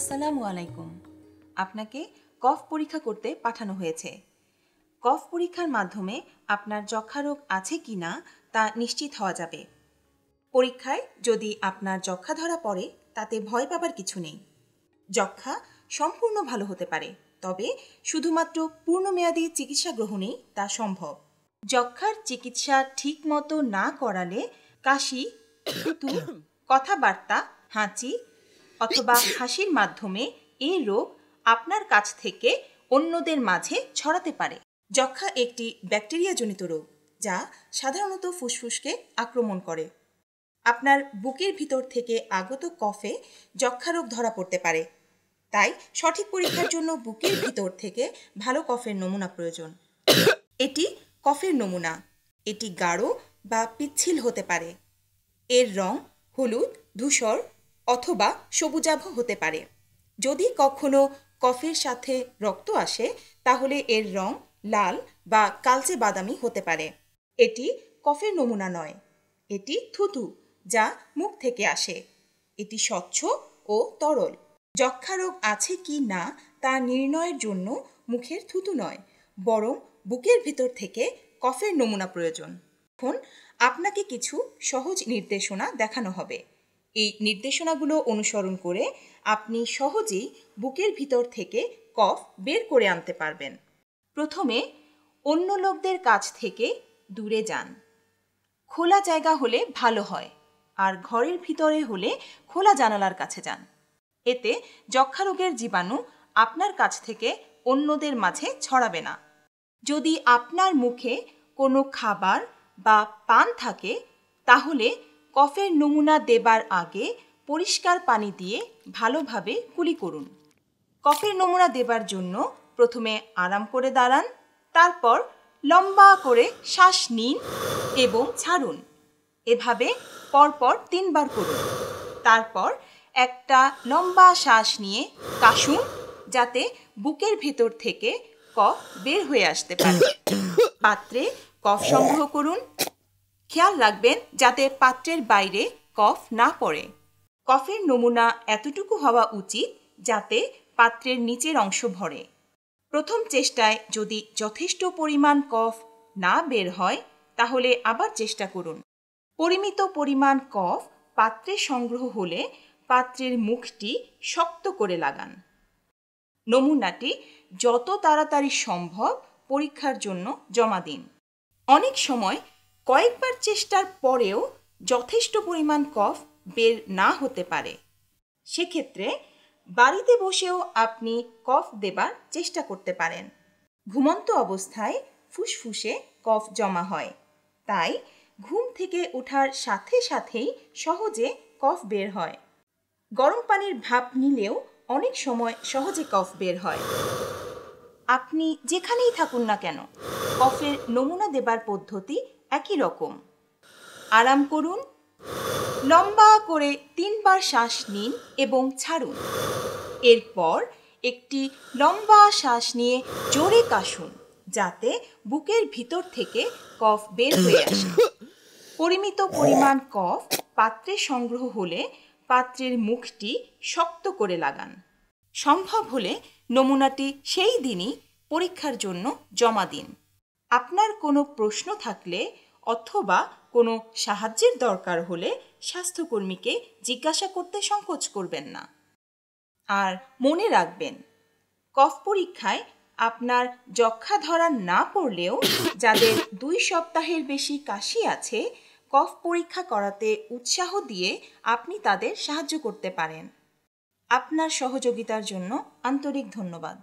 আসসালামু আলাইকুম আপনাকে কফ পরীক্ষা করতে পাঠানো হয়েছে কফ পরীক্ষার মাধ্যমে আপনার যক্ষা রোগ আছে কি না তা নিশ্চিত হওয়া যাবে পরীক্ষায় যদি আপনার যক্ষা ধরা পড়ে তাতে ভয় পাবার কিছু নেই যক্ষা সম্পূর্ণ ভালো হতে পারে তবে শুধুমাত্র পূর্ণমেয়াদী চিকিৎসা গ্রহণেই তা সম্ভব যক্ষার চিকিৎসা ঠিক মতো না করালে কাশি কথাবার্তা হাঁচি অথবা হাসির মাধ্যমে এই রোগ আপনার কাছ থেকে অন্যদের মাঝে ছড়াতে পারে যক্ষা একটি ব্যাকটেরিয়াজনিত রোগ যা সাধারণত ফুসফুসকে আক্রমণ করে আপনার বুকের ভিতর থেকে আগত কফে যক্ষা রোগ ধরা পড়তে পারে তাই সঠিক পরীক্ষার জন্য বুকের ভিতর থেকে ভালো কফের নমুনা প্রয়োজন এটি কফের নমুনা এটি গাঢ় বা পিচ্ছিল হতে পারে এর রং হলুদ ধূসর অথবা সবুজাভ হতে পারে যদি কখনো কফির সাথে রক্ত আসে তাহলে এর রং লাল বা কালচে বাদামি হতে পারে এটি কফের নমুনা নয় এটি থুতু যা মুখ থেকে আসে এটি স্বচ্ছ ও তরল যক্ষারোগ আছে কি না তা নির্ণয়ের জন্য মুখের থুতু নয় বরং বুকের ভিতর থেকে কফের নমুনা প্রয়োজন এখন আপনাকে কিছু সহজ নির্দেশনা দেখানো হবে এই নির্দেশনাগুলো অনুসরণ করে আপনি সহজেই বুকের ভিতর থেকে কফ বের করে আনতে পারবেন প্রথমে অন্য লোকদের কাছ থেকে দূরে যান খোলা জায়গা হলে ভালো হয় আর ঘরের ভিতরে হলে খোলা জানালার কাছে যান এতে যক্ষারোগের জীবাণু আপনার কাছ থেকে অন্যদের মাঝে ছড়াবে না যদি আপনার মুখে কোনো খাবার বা পান থাকে তাহলে কফের নমুনা দেবার আগে পরিষ্কার পানি দিয়ে ভালোভাবে কুলি করুন কফের নমুনা দেবার জন্য প্রথমে আরাম করে দাঁড়ান তারপর লম্বা করে শ্বাস নিন এবং ছাড়ুন এভাবে পরপর তিনবার করুন তারপর একটা লম্বা শ্বাস নিয়ে কাশুন যাতে বুকের ভেতর থেকে কফ বের হয়ে আসতে পারে পাত্রে কফ সংগ্রহ করুন খেয়াল রাখবেন যাতে পাত্রের বাইরে কফ না পড়ে কফের নমুনা এতটুকু হওয়া উচিত যাতে পাত্রের নিচের অংশ ভরে প্রথম চেষ্টায় যদি যথেষ্ট পরিমাণ কফ না বের হয় তাহলে আবার চেষ্টা করুন পরিমিত পরিমাণ কফ পাত্রে সংগ্রহ হলে পাত্রের মুখটি শক্ত করে লাগান নমুনাটি যত তাড়াতাড়ি সম্ভব পরীক্ষার জন্য জমা দিন অনেক সময় কয়েকবার চেষ্টার পরেও যথেষ্ট পরিমাণ কফ বের না হতে পারে সেক্ষেত্রে বাড়িতে বসেও আপনি কফ দেবার চেষ্টা করতে পারেন ঘুমন্ত অবস্থায় ফুসফুসে কফ জমা হয় তাই ঘুম থেকে ওঠার সাথে সাথেই সহজে কফ বের হয় গরম পানির ভাপ নিলেও অনেক সময় সহজে কফ বের হয় আপনি যেখানেই থাকুন না কেন কফের নমুনা দেবার পদ্ধতি একই রকম আরাম করুন লম্বা করে তিনবার শ্বাস নিন এবং ছাড়ুন এরপর একটি লম্বা শ্বাস নিয়ে জোরে কাশুন যাতে বুকের ভিতর থেকে কফ বের হয়ে আসে পরিমিত পরিমাণ কফ পাত্রে সংগ্রহ হলে পাত্রের মুখটি শক্ত করে লাগান সম্ভব হলে নমুনাটি সেই দিনই পরীক্ষার জন্য জমা দিন আপনার কোনো প্রশ্ন থাকলে অথবা কোনো সাহায্যের দরকার হলে স্বাস্থ্যকর্মীকে জিজ্ঞাসা করতে সংকোচ করবেন না আর মনে রাখবেন কফ পরীক্ষায় আপনার যক্ষা ধরা না পড়লেও যাদের দুই সপ্তাহের বেশি কাশি আছে কফ পরীক্ষা করাতে উৎসাহ দিয়ে আপনি তাদের সাহায্য করতে পারেন আপনার সহযোগিতার জন্য আন্তরিক ধন্যবাদ